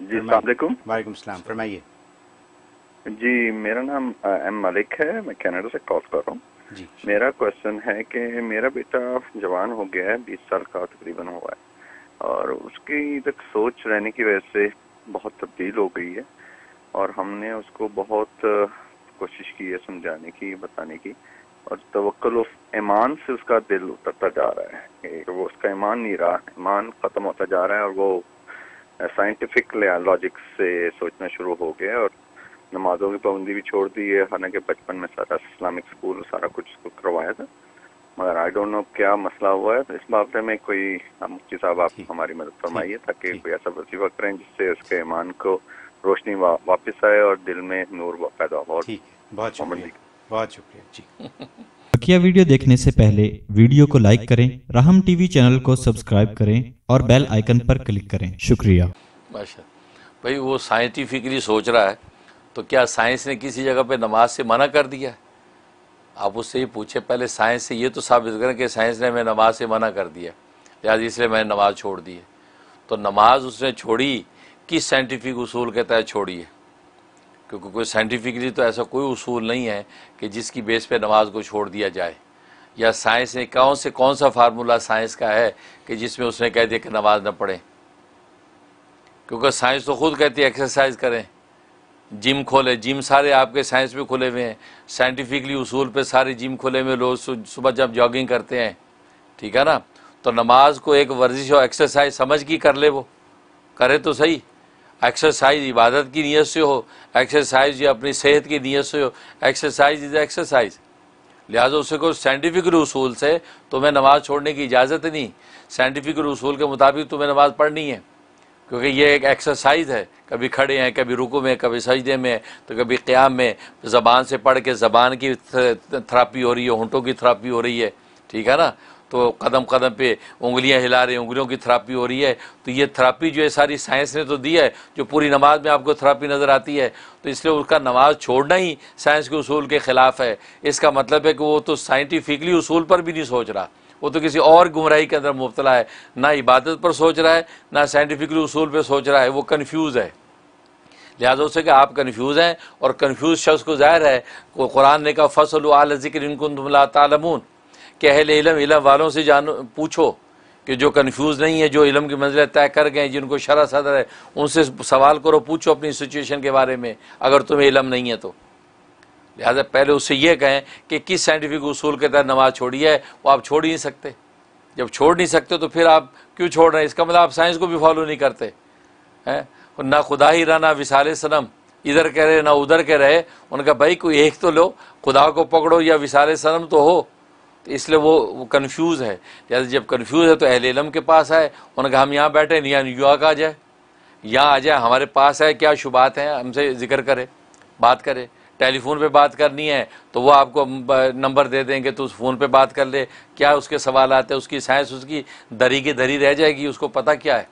जी वालेकुम सलाम फरमाइए जी मेरा नाम एम मलिक है मैं कनाडा से कॉल कर रहा हूँ मेरा क्वेश्चन है कि मेरा बेटा जवान हो गया है बीस साल का तकरीबन हुआ है और उसकी तक सोच रहने की वजह से बहुत तब्दील हो गई है और हमने उसको बहुत कोशिश की है समझाने की बताने की और तवक्ल ईमान से उसका दिल उतरता जा रहा है वो उसका ईमान नहीं रहा ईमान ख़त्म होता जा रहा है और वो साइंटिफिक लॉजिक से सोचना शुरू हो गए और नमाजों की पाबंदी भी छोड़ दी है हालांकि बचपन में सारा इस्लामिक स्कूल सारा कुछ करवाया था मगर आई डोंट नो क्या मसला हुआ है इस मामले में कोई मुफ्ती साहब आप हमारी मदद फरमाइए ताकि कोई ऐसा वजीफा करें जिससे उसके ईमान को रोशनी वापस आए और दिल में नूर पैदा हो बहुत शुक्रिया बहुत शुक्रिया जी बकिया वीडियो देखने से पहले वीडियो को लाइक करें राहम टीवी चैनल को सब्सक्राइब करें और बेल आइकन पर क्लिक करें शुक्रिया भाई वो साइंटिफिकली सोच रहा है तो क्या साइंस ने किसी जगह पे नमाज से मना कर दिया है आप उससे ही पूछे पहले साइंस से ये तो साबित करें कि साइंस ने हमें नमाज से मना कर दिया लिहाजा इसलिए मैंने नमाज छोड़ दी है तो नमाज उसने छोड़ी किस साइंटिफिक उसूल के तहत छोड़ी है क्योंकि कोई साइंटिफिकली तो ऐसा कोई उसूल नहीं है कि जिसकी बेस पे नमाज को छोड़ दिया जाए या साइंस ने कौन से कौन सा फार्मूला साइंस का है कि जिसमें उसने कह दिया कि नमाज न पढ़ें क्योंकि साइंस तो खुद कहती है एक्सरसाइज करें जिम खोले जिम सारे आपके साइंस में खुले हुए हैं साइंटिफिकली उसूल पे सारे जिम खुले हुए लोग सुबह जब जॉगिंग करते हैं ठीक है ना तो नमाज को एक वर्जिश और एक्सरसाइज समझ की कर ले वो करे तो सही एक्सरसाइज इबादत की नीयत से हो एक्सरसाइज या अपनी सेहत की नीयत से हो एक्सरसाइज इज़ एक्सरसाइज लिहाजा उसे कोई साइंटिफिक रसूल से तुम्हें नमाज़ छोड़ने की इजाज़त नहीं साइंटिफिक रसूल के मुताबिक तुम्हें नमाज़ पढ़नी है क्योंकि ये एक एक्सरसाइज है कभी खड़े हैं कभी रुकू में कभी सजदे में तो कभी क़्याम में ज़बान से पढ़ के ज़बान की थेरापी हो रही है होंटों की थेरापी हो रही है ठीक है ना तो कदम कदम पे उंगलियां हिला रहे उंगलियों की थेरापी हो रही है तो ये थेरापी जो है सारी साइंस ने तो दी है जो पूरी नमाज में आपको थेरापी नज़र आती है तो इसलिए उसका नमाज छोड़ना ही साइंस के उसूल के ख़िलाफ़ है इसका मतलब है कि वो तो साइंटिफिकली उसूल पर भी नहीं सोच रहा वो तो किसी और गुमराही के अंदर मुबतला है ना इबादत पर सोच रहा है ना साइंटिफिकली उसूल पर सोच रहा है वो कन्फ्यूज़ है लिहाजा उससे कि आप कन्फ्यूज़ हैं और कन्फ्यूज़ शख्स को ज़ाहिर है कुरान ने कहा फसल आल ज़िक्र इनकुन तुम ला तालमून कि अहल इलम इलम वालों से जानो पूछो कि जो कन्फ्यूज़ नहीं है जो इलम की मंजिल तय कर गए जिनको शरा सदर है उनसे सवाल करो पूछो अपनी सिचुएशन के बारे में अगर तुम्हें इलम नहीं है तो लिहाजा पहले उससे यह कहें कि किस साइंटिफिक उसूल के तहत नमाज छोड़ी है वो आप छोड़ ही नहीं सकते जब छोड़ नहीं सकते तो फिर आप क्यों छोड़ रहे हैं इसका मतलब आप साइंस को भी फॉलो नहीं करते हैं ना खुदा ही रहा ना विसाल सनम इधर कह रहे ना उधर कह रहे उनका भाई कोई एक तो लो खुदा को पकड़ो या विसाल सनम तो हो तो इसलिए वो, वो कन्फ्यूज़ है जैसे जब कन्फ्यूज़ है तो अहल इलम के पास आए उन्होंने कहा हम यहाँ बैठे नहीं यहाँ आ जाए यहाँ आ जाए हमारे पास है क्या शुबात हैं हमसे जिक्र करे बात करे टेलीफोन पे बात करनी है तो वो आपको नंबर दे देंगे तो उस फ़ोन पे बात कर ले क्या उसके सवाल आते हैं उसकी साइंस उसकी दरी की दरी रह जाएगी उसको पता क्या है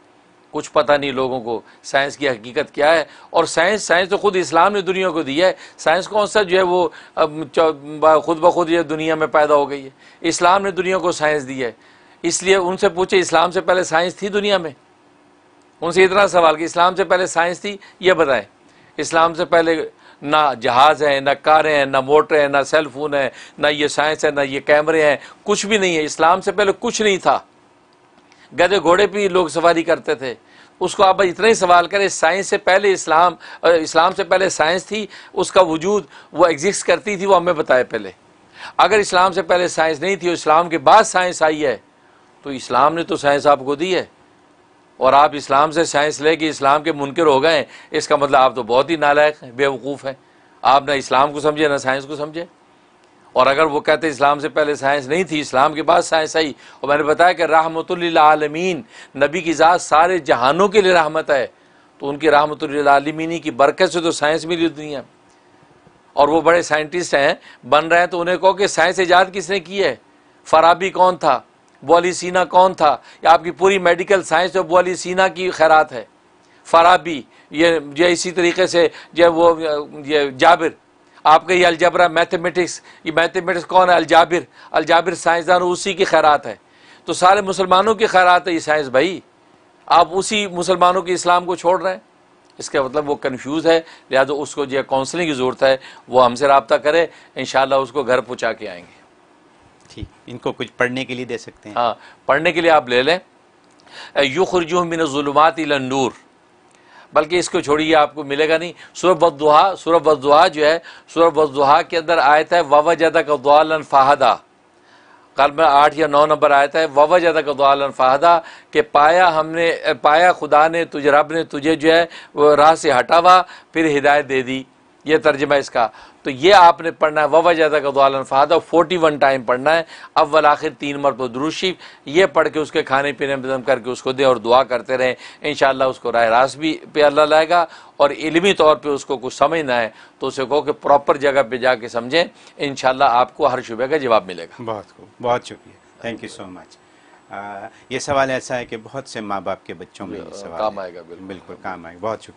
कुछ पता नहीं लोगों को साइंस की हकीकत क्या है और साइंस साइंस तो खुद इस्लाम ने दुनिया को दिया है साइंस कौन सा जो है वो खुद ब खुद ये दुनिया में पैदा हो गई है इस्लाम ने दुनिया को साइंस दिया है इसलिए उनसे पूछे इस्लाम से पहले साइंस थी दुनिया में उनसे इतना सवाल कि इस्लाम से पहले साइंस थी ये बताएं इस्लाम से पहले ना जहाज हैं ना कारें हैं ना मोटर हैं ना सेल फोन है ना ये साइंस है ना ये कैमरे हैं कुछ भी नहीं है इस्लाम से पहले कुछ नहीं था गधे घोड़े पर लोग सवारी करते थे उसको आप इतना ही सवाल करें साइंस से पहले इस्लाम इस्लाम से पहले साइंस थी उसका वजूद वो एग्जिस्ट करती थी वो हमें बताए पहले अगर इस्लाम से पहले साइंस नहीं थी और इस्लाम के बाद साइंस आई है तो इस्लाम ने तो साइंस आपको दी है और आप इस्लाम से साइंस ले कि इस्लाम के मुनकर हो गए इसका मतलब आप तो बहुत ही नालायक हैं बेवकूफ़ हैं आप ना इस्लाम को समझे ना साइंस को समझे और अगर वो कहते इस्लाम से पहले साइंस नहीं थी इस्लाम के बाद साइंस आई और मैंने बताया कि रहमत आलमीन नबी की ज़ात सारे जहानों के लिए रहमत है तो उनकी आलमीनी की बरकत से तो साइंस मिली दुनिया और वो बड़े साइंटिस्ट हैं बन रहे हैं तो उन्हें कहो कि साइंस ईजाद किसने की है फराबी कौन था सीना कौन था या आपकी पूरी मेडिकल साइंस जो तो सीना की खैरात है फराबी ये ये इसी तरीके से जो वो ये जाबिर आपके ये अलजबरा मैथमेटिक्स ये मैथमेटिक्स कौन है अलजाबिर अलजाबिर साइंसदान उसी की खैरात है तो सारे मुसलमानों की खैरात है ये साइंस भाई आप उसी मुसलमानों के इस्लाम को छोड़ रहे हैं इसका मतलब वो कन्फ्यूज़ है लिहाजा उसको जो काउंसलिंग की ज़रूरत है वो हमसे रबता करे इन उसको घर पहुँचा के आएंगे ठीक इनको कुछ पढ़ने के लिए दे सकते हैं हाँ पढ़ने के लिए आप ले लें युखरजू मिनजुलमात नूर बल्कि इसको छोड़िए आपको मिलेगा नहीं सूरभ बदुहा सूरह बदुहा जो है सूरभ बदुहा के अंदर आया था ववा जदा कौदालन फ़ाहदा कल में आठ या नौ नंबर आया था ववा जदा कौदालन फ़ाहदा के पाया हमने पाया खुदा ने तुझे रब ने तुझे जो है राह से हटावा फिर हिदायत दे दी ये तर्जमा इसका तो ये आपने पढ़ना है वबा जदा का दुआलन फ़ादा फोर्टी वन टाइम पढ़ना है अव्वल आखिर तीन मरतब दुरुशीफ ये पढ़ के उसके खाने पीने में करके उसको दें और दुआ करते रहें इन उसको राय रास भी पे अल्लाह लाएगा और इलमी तौर पर उसको कुछ समझना है तो उसे कहो कि प्रॉपर जगह पर जाके समझें इन शाला आपको हर शुबे का जवाब मिलेगा बहुत खूब बहुत शुक्रिया थैंक यू सो मच ये सवाल ऐसा है कि बहुत से माँ बाप के बच्चों में सवाल काम आएगा बिल्कुल काम आएगा बहुत शुक्रिया